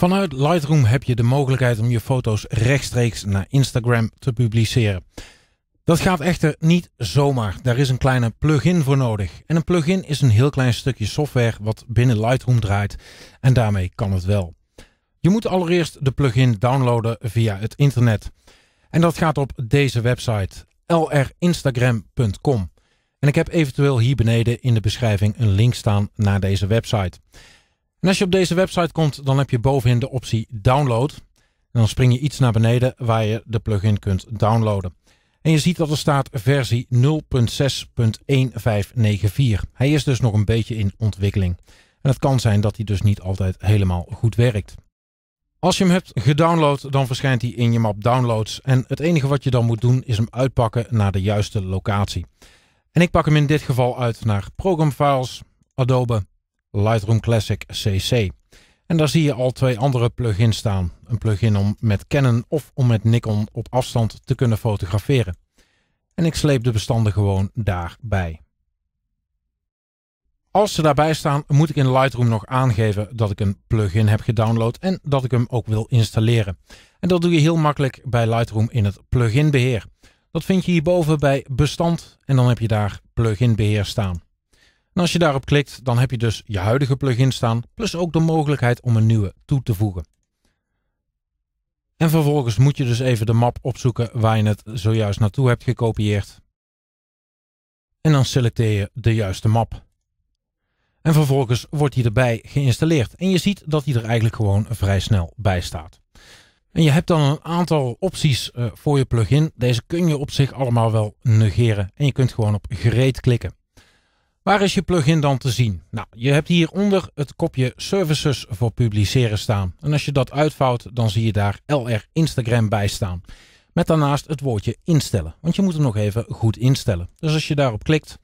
Vanuit Lightroom heb je de mogelijkheid om je foto's rechtstreeks naar Instagram te publiceren. Dat gaat echter niet zomaar. Daar is een kleine plugin voor nodig. En een plugin is een heel klein stukje software wat binnen Lightroom draait. En daarmee kan het wel. Je moet allereerst de plugin downloaden via het internet. En dat gaat op deze website lrinstagram.com. En ik heb eventueel hier beneden in de beschrijving een link staan naar deze website. En als je op deze website komt, dan heb je bovenin de optie download. En dan spring je iets naar beneden waar je de plugin kunt downloaden. En je ziet dat er staat versie 0.6.1594. Hij is dus nog een beetje in ontwikkeling. En het kan zijn dat hij dus niet altijd helemaal goed werkt. Als je hem hebt gedownload, dan verschijnt hij in je map Downloads. En het enige wat je dan moet doen is hem uitpakken naar de juiste locatie. En ik pak hem in dit geval uit naar Program Files, Adobe Lightroom Classic CC. En daar zie je al twee andere plugins staan. Een plugin om met Canon of om met Nikon op afstand te kunnen fotograferen. En ik sleep de bestanden gewoon daarbij. Als ze daarbij staan, moet ik in Lightroom nog aangeven dat ik een plugin heb gedownload en dat ik hem ook wil installeren. En dat doe je heel makkelijk bij Lightroom in het pluginbeheer. Dat vind je hierboven bij bestand en dan heb je daar pluginbeheer staan. En als je daarop klikt, dan heb je dus je huidige plugin staan, plus ook de mogelijkheid om een nieuwe toe te voegen. En vervolgens moet je dus even de map opzoeken waar je het zojuist naartoe hebt gekopieerd. En dan selecteer je de juiste map. En vervolgens wordt hij erbij geïnstalleerd. En je ziet dat hij er eigenlijk gewoon vrij snel bij staat. En je hebt dan een aantal opties eh, voor je plugin. Deze kun je op zich allemaal wel negeren. En je kunt gewoon op gereed klikken. Waar is je plugin dan te zien? Nou, je hebt hieronder het kopje Services voor publiceren staan. En als je dat uitvouwt, dan zie je daar LR Instagram bij staan. Met daarnaast het woordje instellen, want je moet hem nog even goed instellen. Dus als je daarop klikt,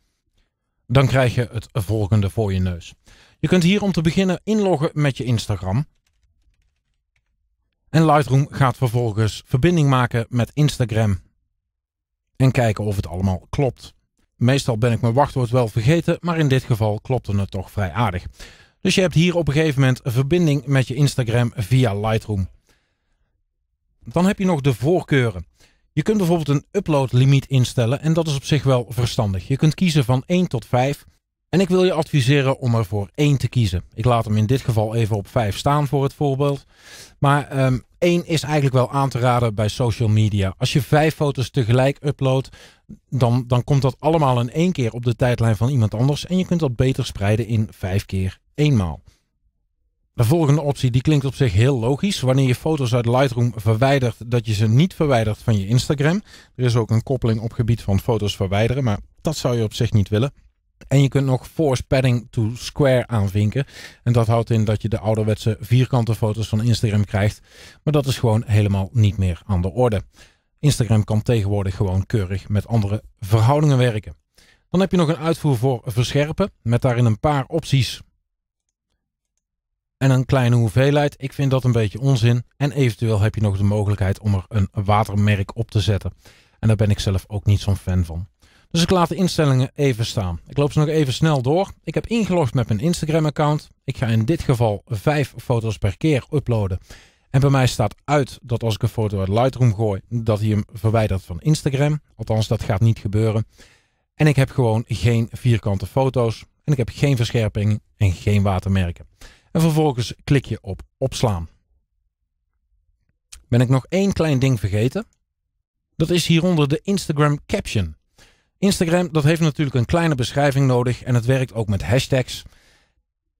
dan krijg je het volgende voor je neus. Je kunt hier om te beginnen inloggen met je Instagram. En Lightroom gaat vervolgens verbinding maken met Instagram. En kijken of het allemaal klopt. Meestal ben ik mijn wachtwoord wel vergeten, maar in dit geval klopte het toch vrij aardig. Dus je hebt hier op een gegeven moment een verbinding met je Instagram via Lightroom. Dan heb je nog de voorkeuren. Je kunt bijvoorbeeld een uploadlimiet instellen en dat is op zich wel verstandig. Je kunt kiezen van 1 tot 5 en ik wil je adviseren om er voor één te kiezen. Ik laat hem in dit geval even op vijf staan voor het voorbeeld. Maar um, één is eigenlijk wel aan te raden bij social media. Als je vijf foto's tegelijk uploadt, dan, dan komt dat allemaal in één keer op de tijdlijn van iemand anders. En je kunt dat beter spreiden in vijf keer eenmaal. De volgende optie die klinkt op zich heel logisch. Wanneer je foto's uit Lightroom verwijdert, dat je ze niet verwijdert van je Instagram. Er is ook een koppeling op gebied van foto's verwijderen, maar dat zou je op zich niet willen. En je kunt nog force padding to square aanvinken. En dat houdt in dat je de ouderwetse vierkante foto's van Instagram krijgt. Maar dat is gewoon helemaal niet meer aan de orde. Instagram kan tegenwoordig gewoon keurig met andere verhoudingen werken. Dan heb je nog een uitvoer voor verscherpen met daarin een paar opties. En een kleine hoeveelheid. Ik vind dat een beetje onzin. En eventueel heb je nog de mogelijkheid om er een watermerk op te zetten. En daar ben ik zelf ook niet zo'n fan van. Dus ik laat de instellingen even staan. Ik loop ze nog even snel door. Ik heb ingelogd met mijn Instagram-account. Ik ga in dit geval vijf foto's per keer uploaden. En bij mij staat uit dat als ik een foto uit Lightroom gooi, dat hij hem verwijdert van Instagram. Althans, dat gaat niet gebeuren. En ik heb gewoon geen vierkante foto's. En ik heb geen verscherping en geen watermerken. En vervolgens klik je op opslaan. Ben ik nog één klein ding vergeten? Dat is hieronder de Instagram caption. Instagram, dat heeft natuurlijk een kleine beschrijving nodig en het werkt ook met hashtags.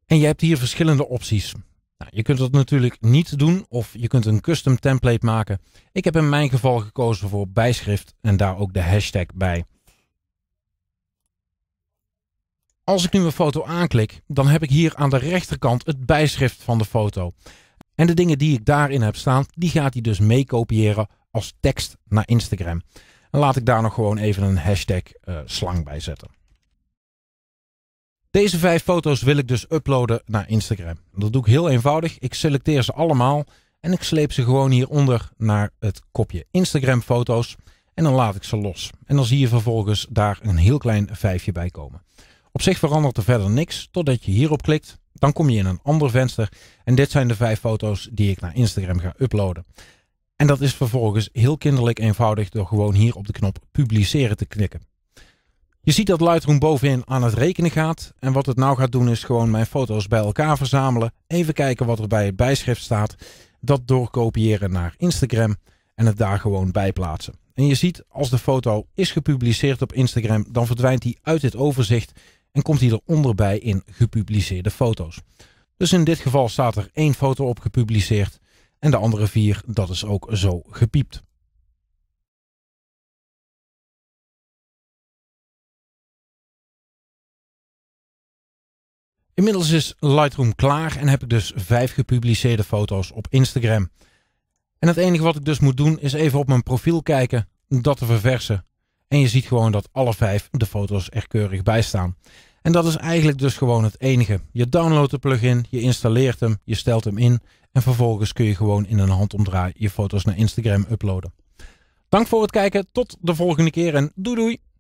En je hebt hier verschillende opties. Nou, je kunt dat natuurlijk niet doen of je kunt een custom template maken. Ik heb in mijn geval gekozen voor bijschrift en daar ook de hashtag bij. Als ik nu een foto aanklik, dan heb ik hier aan de rechterkant het bijschrift van de foto. En de dingen die ik daarin heb staan, die gaat hij dus mee als tekst naar Instagram laat ik daar nog gewoon even een hashtag eh, slang bij zetten. Deze vijf foto's wil ik dus uploaden naar Instagram. Dat doe ik heel eenvoudig. Ik selecteer ze allemaal en ik sleep ze gewoon hieronder naar het kopje Instagram foto's. En dan laat ik ze los. En dan zie je vervolgens daar een heel klein vijfje bij komen. Op zich verandert er verder niks totdat je hierop klikt. Dan kom je in een ander venster. En dit zijn de vijf foto's die ik naar Instagram ga uploaden. En dat is vervolgens heel kinderlijk eenvoudig door gewoon hier op de knop publiceren te klikken. Je ziet dat Lightroom bovenin aan het rekenen gaat. En wat het nou gaat doen is gewoon mijn foto's bij elkaar verzamelen. Even kijken wat er bij het bijschrift staat. Dat doorkopiëren naar Instagram en het daar gewoon bij plaatsen. En je ziet als de foto is gepubliceerd op Instagram, dan verdwijnt die uit het overzicht en komt die eronder bij in gepubliceerde foto's. Dus in dit geval staat er één foto op gepubliceerd. En de andere vier, dat is ook zo gepiept. Inmiddels is Lightroom klaar en heb ik dus vijf gepubliceerde foto's op Instagram. En het enige wat ik dus moet doen is even op mijn profiel kijken, dat te verversen. En je ziet gewoon dat alle vijf de foto's er keurig bij staan. En dat is eigenlijk dus gewoon het enige. Je downloadt de plugin, je installeert hem, je stelt hem in en vervolgens kun je gewoon in een handomdraai je foto's naar Instagram uploaden. Dank voor het kijken, tot de volgende keer en doei doei!